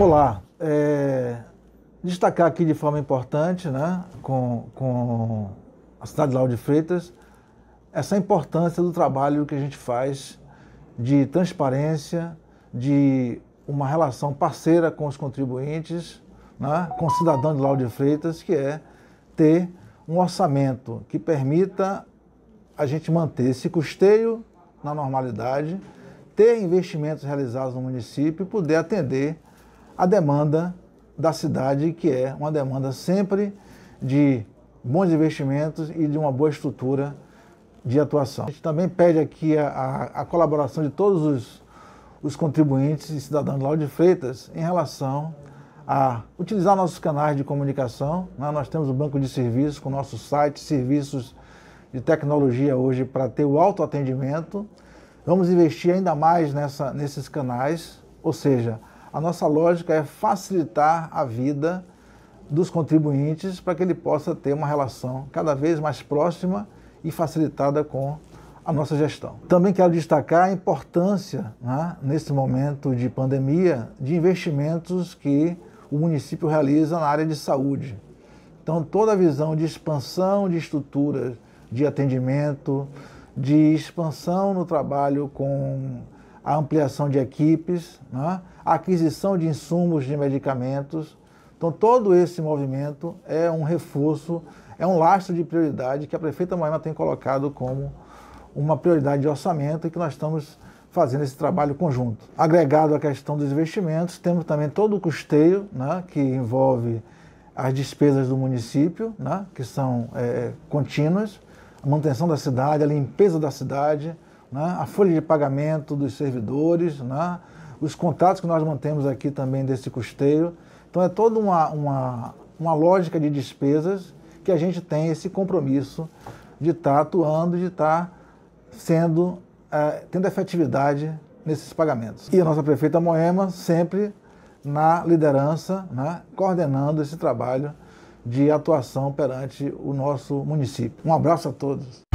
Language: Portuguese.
Olá. É, destacar aqui de forma importante, né, com, com a cidade de Lauro de Freitas, essa importância do trabalho que a gente faz de transparência, de uma relação parceira com os contribuintes, né, com o cidadão de Lauro de Freitas, que é ter um orçamento que permita a gente manter esse custeio na normalidade, ter investimentos realizados no município e poder atender a demanda da cidade, que é uma demanda sempre de bons investimentos e de uma boa estrutura de atuação. A gente também pede aqui a, a, a colaboração de todos os, os contribuintes e cidadãos de Lauro de Freitas em relação a utilizar nossos canais de comunicação. Né? Nós temos o banco de serviços com nosso site, serviços de tecnologia hoje para ter o autoatendimento. Vamos investir ainda mais nessa, nesses canais, ou seja, a nossa lógica é facilitar a vida dos contribuintes para que ele possa ter uma relação cada vez mais próxima e facilitada com a nossa gestão. Também quero destacar a importância, né, nesse momento de pandemia, de investimentos que o município realiza na área de saúde. Então, toda a visão de expansão de estruturas de atendimento, de expansão no trabalho com a ampliação de equipes, né? a aquisição de insumos de medicamentos. Então, todo esse movimento é um reforço, é um lastro de prioridade que a prefeita Moema tem colocado como uma prioridade de orçamento e que nós estamos fazendo esse trabalho conjunto. Agregado à questão dos investimentos, temos também todo o custeio né, que envolve as despesas do município, né, que são é, contínuas, a manutenção da cidade, a limpeza da cidade, né? a folha de pagamento dos servidores, né? os contratos que nós mantemos aqui também desse custeio. Então é toda uma, uma, uma lógica de despesas que a gente tem esse compromisso de estar tá atuando, de estar tá sendo, é, tendo efetividade nesses pagamentos. E a nossa prefeita Moema sempre na liderança, né, coordenando esse trabalho de atuação perante o nosso município. Um abraço a todos.